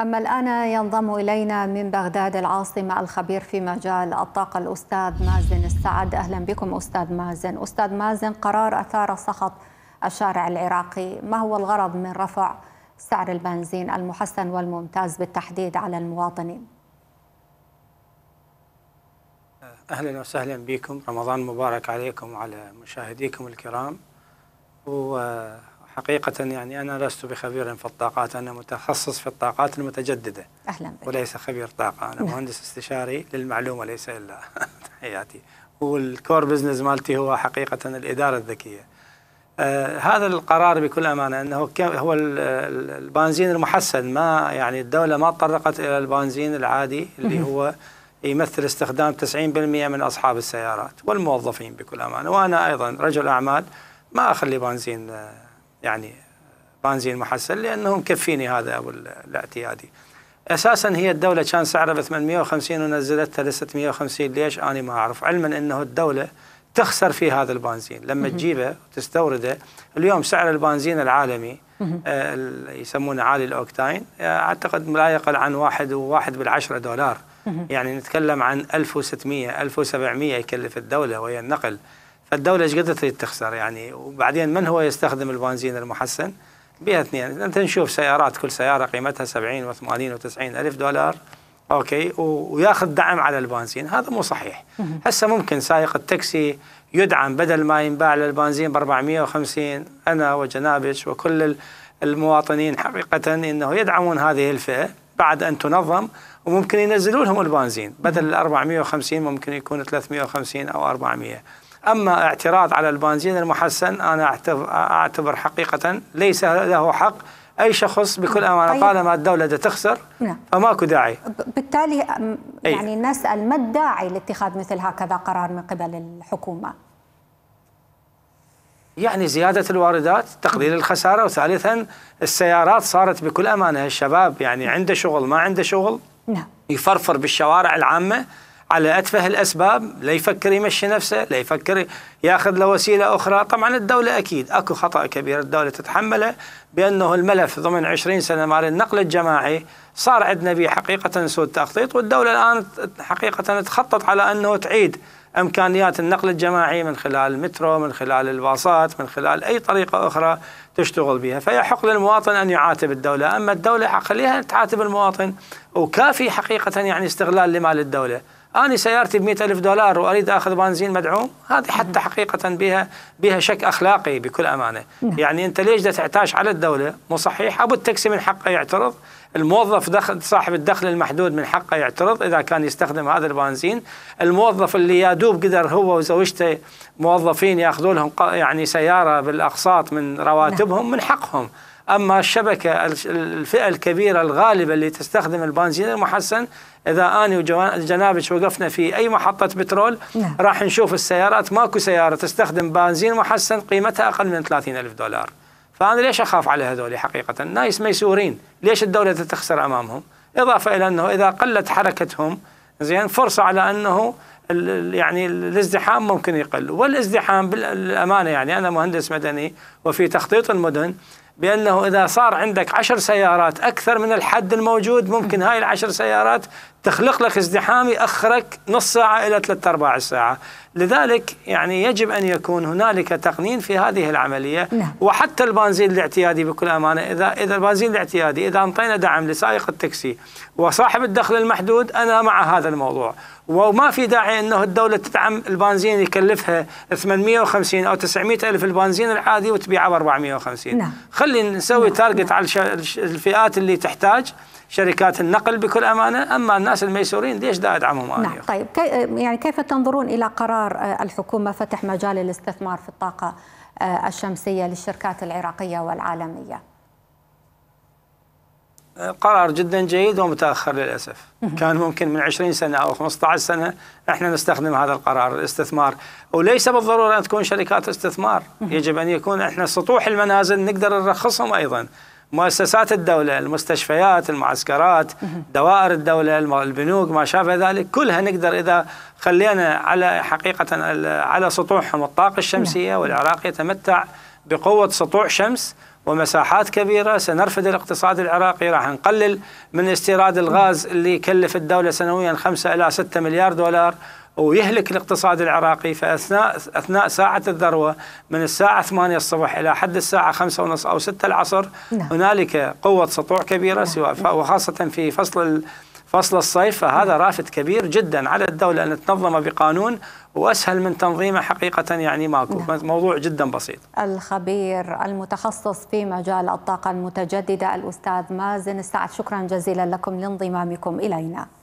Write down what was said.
أما الآن ينضم إلينا من بغداد العاصمة الخبير في مجال الطاقة الأستاذ مازن السعد أهلا بكم أستاذ مازن أستاذ مازن قرار أثار سخط الشارع العراقي ما هو الغرض من رفع سعر البنزين المحسن والممتاز بالتحديد على المواطنين أهلا وسهلا بكم رمضان مبارك عليكم وعلى مشاهديكم الكرام و حقيقة يعني أنا لست بخبير في الطاقات أنا متخصص في الطاقات المتجددة أهلا بك. وليس خبير طاقة أنا نعم. مهندس استشاري للمعلومة ليس إلا تحياتي والكور بزنس مالتي هو حقيقة الإدارة الذكية آه هذا القرار بكل أمانة أنه هو البنزين المحسن ما يعني الدولة ما تطرقت إلى البنزين العادي اللي هو يمثل استخدام 90% من أصحاب السيارات والموظفين بكل أمانة وأنا أيضا رجل أعمال ما أخلي بنزين آه، يعني بنزين محسن لانه مكفيني هذا الاعتيادي اساسا هي الدوله كان سعرها ب 850 ونزلتها ل 650 ليش انا ما اعرف علما انه الدوله تخسر في هذا البنزين لما تجيبه وتستورده اليوم سعر البنزين العالمي آه، اللي يسمونه عالي الاوكتاين آه، اعتقد لا يقل عن واحد وواحد بالعشرة دولار يعني نتكلم عن 1600 1700 يكلف الدوله وهي النقل الدولة ايش قد تريد تخسر يعني وبعدين من هو يستخدم البنزين المحسن؟ بها اثنين انت نشوف سيارات كل سيارة قيمتها 70 و80 و90 ألف دولار اوكي وياخذ دعم على البنزين هذا مو صحيح هسه ممكن سائق التاكسي يدعم بدل ما ينباع للبنزين ب 450 انا وجنابش وكل المواطنين حقيقه انه يدعمون هذه الفئه بعد ان تنظم وممكن ينزلوا لهم البنزين بدل ال 450 ممكن يكون 350 او 400 أما اعتراض على البنزين المحسن أنا أعتبر حقيقة ليس له حق اي شخص بكل امانه طيب. طالما الدوله دا تخسر نعم. فماكو داعي بالتالي إيه. يعني نسال ما الداعي لاتخاذ مثل هكذا قرار من قبل الحكومه يعني زيادة الواردات تقليل الخسارة وثالثا السيارات صارت بكل أمانة الشباب يعني نعم. عنده شغل ما عنده شغل نعم. يفرفر بالشوارع العامة على أتفه الأسباب لا يفكر يمشي نفسه لا يفكر يأخذ له وسيلة أخرى طبعا الدولة أكيد أكو خطأ كبير الدولة تتحمله بأنه الملف ضمن 20 سنة مال النقل الجماعي صار عندنا به حقيقة سوء تخطيط والدولة الآن حقيقة تخطط على أنه تعيد امكانيات النقل الجماعي من خلال المترو، من خلال الباصات، من خلال اي طريقه اخرى تشتغل بها، فيحق للمواطن ان يعاتب الدوله، اما الدوله خليها تعاتب المواطن وكافي حقيقه يعني استغلال لمال الدوله. أنا سيارتي ب ألف دولار وأريد أخذ بنزين مدعوم هذه حتى حقيقة بها بها شك أخلاقي بكل أمانة نعم. يعني أنت ليش تعتاش على الدولة مو صحيح أبو التاكسي من حقه يعترض الموظف دخل صاحب الدخل المحدود من حقه يعترض إذا كان يستخدم هذا البنزين الموظف اللي دوب قدر هو وزوجته موظفين يأخذوا لهم يعني سيارة بالأقساط من رواتبهم نعم. من حقهم أما الشبكة الفئة الكبيرة الغالبة اللي تستخدم البنزين المحسن إذا أنا وجنابك وقفنا في أي محطة بترول نعم. راح نشوف السيارات ماكو سيارة تستخدم بنزين محسن قيمتها أقل من 30 ألف دولار فأنا ليش أخاف على هذول حقيقة ناس ميسورين ليش الدولة تخسر أمامهم إضافة إلى أنه إذا قلت حركتهم زين فرصة على أنه يعني الازدحام ممكن يقل والازدحام بالامانه يعني انا مهندس مدني وفي تخطيط المدن بأنه إذا صار عندك عشر سيارات أكثر من الحد الموجود ممكن هاي العشر سيارات تخلق لك ازدحام يأخرك نص ساعة إلى ثلاث أرباع الساعة لذلك يعني يجب أن يكون هنالك تقنين في هذه العملية نعم. وحتى البنزين الاعتيادي بكل أمانة إذا إذا البنزين الاعتيادي إذا أنطينا دعم لسائق التاكسي وصاحب الدخل المحدود أنا مع هذا الموضوع وما في داعي أنه الدولة تدعم البنزين يكلفها 850 أو 900 ألف البنزين العادي وتبيعه ب 450 نعم. خلي نسوي نعم. تارجت نعم. على الفئات اللي تحتاج شركات النقل بكل أمانة أما الناس الناس الميسورين ليش دا أدعمهم أنا نعم طيب كي يعني كيف تنظرون إلى قرار آه، الحكومة فتح مجال الاستثمار في الطاقة آه، الشمسية للشركات العراقية والعالمية قرار جدا جيد ومتاخر للاسف كان ممكن من 20 سنه او 15 سنه احنا نستخدم هذا القرار الاستثمار وليس بالضروره ان تكون شركات استثمار يجب ان يكون احنا سطوح المنازل نقدر نرخصهم ايضا مؤسسات الدولة المستشفيات المعسكرات دوائر الدولة البنوك ما شابه ذلك كلها نقدر إذا خلينا على حقيقة على سطوحهم الطاقة الشمسية نعم. والعراق يتمتع بقوة سطوع شمس ومساحات كبيرة سنرفد الاقتصاد العراقي راح نقلل من استيراد الغاز اللي يكلف الدولة سنويا 5 إلى 6 مليار دولار ويهلك الاقتصاد العراقي فاثناء اثناء ساعه الذروه من الساعه 8 الصبح الى حد الساعه 5 ونص او 6 العصر نعم. هنالك قوه سطوع كبيره نعم. سواء وخاصه في فصل فصل الصيف فهذا نعم. رافد كبير جدا على الدوله ان تنظمه بقانون واسهل من تنظيمه حقيقه يعني ماكو نعم. موضوع جدا بسيط الخبير المتخصص في مجال الطاقه المتجدده الاستاذ مازن السعد شكرا جزيلا لكم لانضمامكم الينا